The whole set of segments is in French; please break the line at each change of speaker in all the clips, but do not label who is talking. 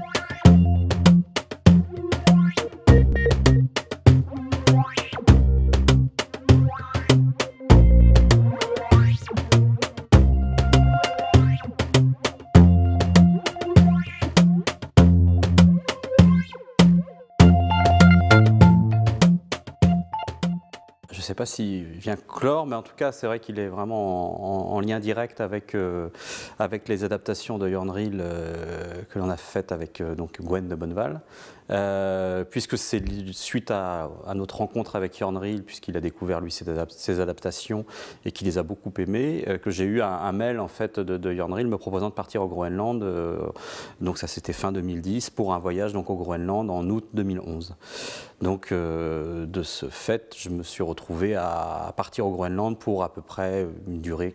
thank you sais pas s'il vient clore, mais en tout cas, c'est vrai qu'il est vraiment en, lien direct avec, euh, avec les adaptations de Yorn Rill euh, que l'on a faites avec euh, donc Gwen de Bonneval. puisque c'est suite à, à, notre rencontre avec Yorn Rill, puisqu'il a découvert lui ses, adaptations et qu'il les a beaucoup aimées, que j'ai eu un, mail en fait de, de Rill me proposant de partir au Groenland. donc ça c'était fin 2010 pour un voyage donc au Groenland en août 2011. Donc de ce fait, je me suis retrouvé à partir au Groenland pour à peu près une durée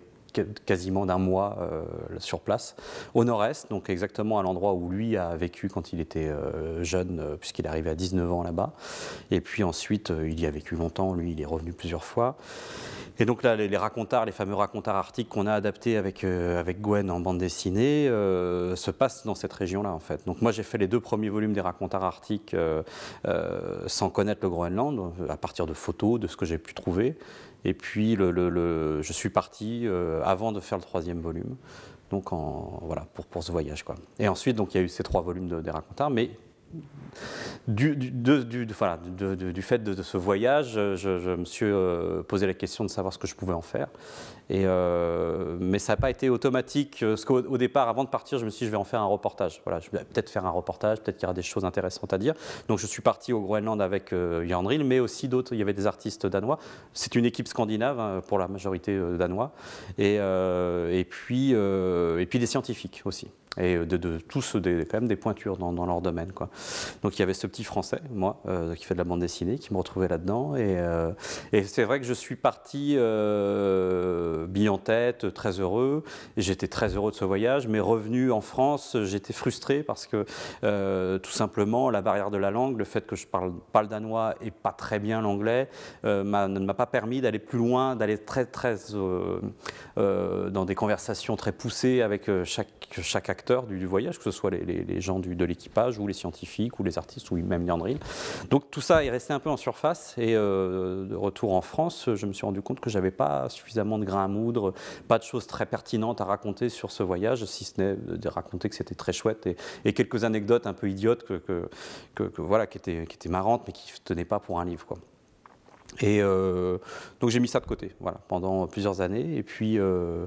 quasiment d'un mois euh, sur place, au nord-est, donc exactement à l'endroit où lui a vécu quand il était euh, jeune, euh, puisqu'il est arrivé à 19 ans là-bas. Et puis ensuite, il y a vécu longtemps, lui, il est revenu plusieurs fois. Et donc là, les, racontars, les fameux racontars arctiques qu'on a adaptés avec, avec Gwen en bande dessinée, se passent dans cette région-là, en fait. Donc moi, j'ai fait les deux premiers volumes des racontars arctiques sans connaître le Groenland, à partir de photos, de ce que j'ai pu trouver. Et puis, le, je suis parti euh, avant de faire le troisième volume. Donc voilà, pour, pour ce voyage. Quoi. Et ensuite, donc, il y a eu ces trois volumes de, des racontars, mais du, du, fait de, ce voyage, je, me suis euh, posé la question de savoir ce que je pouvais en faire. Et, euh, mais ça n'a pas été automatique. Euh, au départ, avant de partir, je me suis dit, je vais en faire un reportage. Voilà, je vais peut-être faire un reportage, peut-être qu'il y aura des choses intéressantes à dire. Donc je suis parti au Groenland avec euh, Yandril, mais aussi d'autres. Il y avait des artistes danois. C'est une équipe scandinave, hein, pour la majorité danois. et, puis, et puis des scientifiques aussi et euh, de, de tous euh, des, quand même des pointures dans, leur domaine. Quoi. Donc il y avait ce petit français, moi, euh, qui fait de la bande dessinée, qui me retrouvait là-dedans. Et, c'est vrai que je suis parti euh, bille en tête, très heureux. J'étais très heureux de ce voyage, mais revenu en France, j'étais frustré parce que tout simplement la barrière de la langue, le fait que je parle pas le danois et pas très bien l'anglais, ne m'a pas permis d'aller plus loin, d'aller très très dans des conversations très poussées avec chaque, chaque acteur du, voyage, que ce soit les, gens du, de l'équipage ou les scientifiques ou les artistes ou même Yandril. Donc tout ça est resté un peu en surface et euh, de retour en France, je me suis rendu compte que j'avais pas suffisamment de grains à moudre, pas de choses très pertinentes à raconter sur ce voyage, si ce n'est de raconter que c'était très chouette et, quelques anecdotes un peu idiotes que, que, voilà, qui étaient, qui étaient marrantes mais qui ne tenaient pas pour un livre. Quoi. Et euh, donc j'ai mis ça de côté, voilà, pendant plusieurs années. Et puis, euh,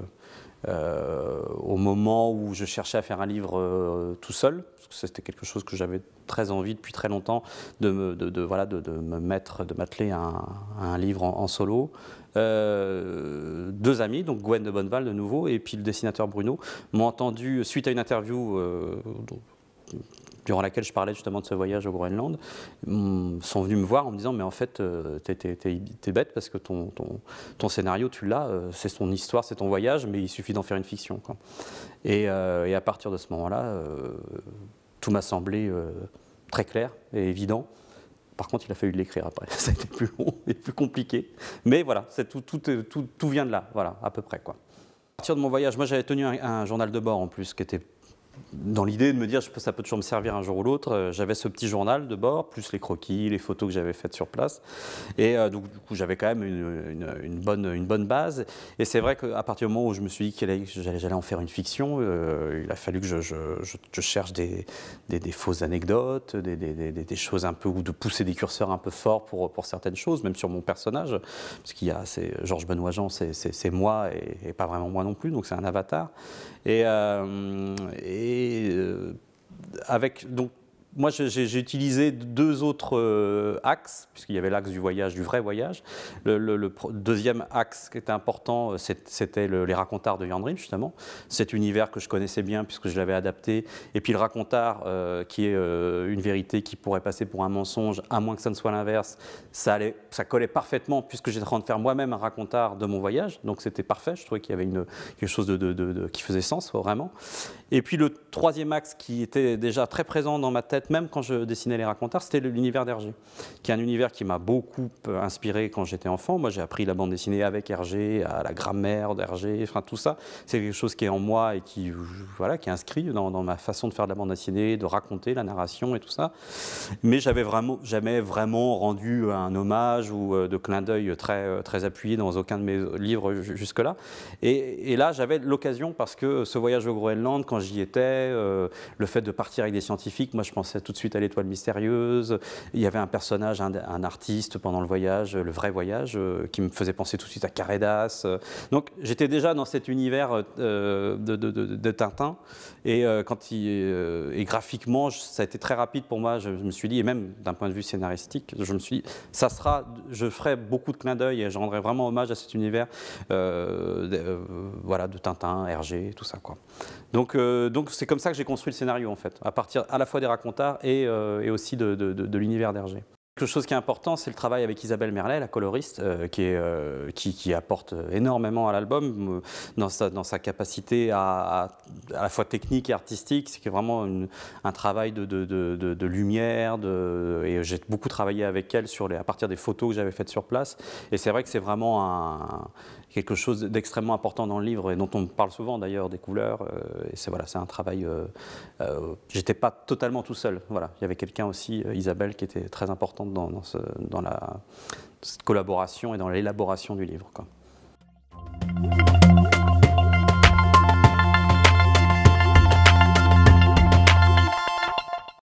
euh, au moment où je cherchais à faire un livre euh, tout seul, parce que c'était quelque chose que j'avais très envie depuis très longtemps de voilà, de, me mettre, de m'atteler à, un livre en, solo. Euh, deux amis, donc Gwen de Bonneval de nouveau, et puis le dessinateur Bruno, m'ont entendu suite à une interview durant laquelle je parlais justement de ce voyage au Groenland, mm, sont venus me voir en me disant Mais en fait, euh, t'es bête parce que ton, ton, scénario, tu l'as, euh, c'est son histoire, c'est ton voyage, mais il suffit d'en faire une fiction. Quoi. Et, euh, et, à partir de ce moment-là, tout m'a semblé très clair et évident. Par contre, il a fallu l'écrire après. Ça a été plus long et plus compliqué. Mais voilà, tout, tout, tout, tout, vient de là, voilà, à peu près. Quoi. À partir de mon voyage, moi j'avais tenu un journal de bord en plus qui était dans l'idée de me dire, ça peut toujours me servir un jour ou l'autre, euh, j'avais ce petit journal de bord, plus les croquis, les photos que j'avais faites sur place. Et euh, donc, du coup, j'avais quand même une, bonne, une bonne base. Et c'est vrai qu'à partir du moment où je me suis dit que j'allais en faire une fiction, euh, il a fallu que je, cherche des, des, fausses anecdotes, des, des, choses un peu, ou de pousser des curseurs un peu forts pour, pour certaines choses, même sur mon personnage. Parce qu'il y a, c'est Georges Benoît Jean, c'est moi et, pas vraiment moi non plus, donc c'est un avatar. Et, et et euh, avec donc moi, j'ai utilisé deux autres euh, axes, puisqu'il y avait l'axe du voyage, du vrai voyage. Le, deuxième axe qui était important, euh, c'était les racontars de Yandrin, justement. Cet univers que je connaissais bien, puisque je l'avais adapté. Et puis le racontard, euh, qui est une vérité qui pourrait passer pour un mensonge, à moins que ça ne soit l'inverse, ça, allait, ça collait parfaitement, puisque j'étais en train de faire moi-même un racontard de mon voyage. Donc c'était parfait, je trouvais qu'il y avait une, quelque chose de, qui faisait sens, vraiment. Et puis le troisième axe qui était déjà très présent dans ma tête, même quand je dessinais les racontars, c'était l'univers d'Hergé, qui est un univers qui m'a beaucoup euh, inspiré quand j'étais enfant. Moi, j'ai appris la bande dessinée avec Hergé, à la grammaire d'Hergé, enfin tout ça. C'est quelque chose qui est en moi et qui, euh, voilà, qui est inscrit dans, ma façon de faire de la bande dessinée, de raconter la narration et tout ça. Mais j'avais vraiment, jamais vraiment rendu euh, un hommage ou de clin d'œil très, très appuyé dans aucun de mes livres jusque-là. Et, et là, j'avais l'occasion parce que ce voyage au Groenland, quand j'y étais, euh, le fait de partir avec des scientifiques. Moi, je pensais tout de suite à l'étoile mystérieuse. Il y avait un personnage, un, artiste pendant le voyage, le vrai voyage, euh, qui me faisait penser tout de suite à Carédas. Donc, j'étais déjà dans cet univers euh, de, de, de, de, Tintin. Et, quand il, graphiquement, ça a été très rapide pour moi. Je, me suis dit, et même d'un point de vue scénaristique, je me suis dit, ça sera, je ferai beaucoup de clins d'œil et je rendrai vraiment hommage à cet univers voilà, de Tintin, Hergé, tout ça. Quoi. Donc, donc c'est comme ça que j'ai construit le scénario, en fait, à partir à la fois des racontars euh, et, aussi de, de l'univers d'Hergé chose qui est important, c'est le travail avec Isabelle Merlet, la coloriste, euh, qui, est, euh, qui, apporte énormément à l'album euh, dans sa, dans sa, capacité à, à, la fois technique et artistique. C'est vraiment un travail de, de, de, de lumière. et j'ai beaucoup travaillé avec elle sur les, à partir des photos que j'avais faites sur place. Et c'est vrai que c'est vraiment un, quelque chose d'extrêmement important dans le livre et dont on parle souvent d'ailleurs des couleurs. et c'est voilà, c'est un travail. J'étais pas totalement tout seul. Voilà, il y avait quelqu'un aussi, Isabelle, qui était très importante dans, la, cette collaboration et dans l'élaboration du livre.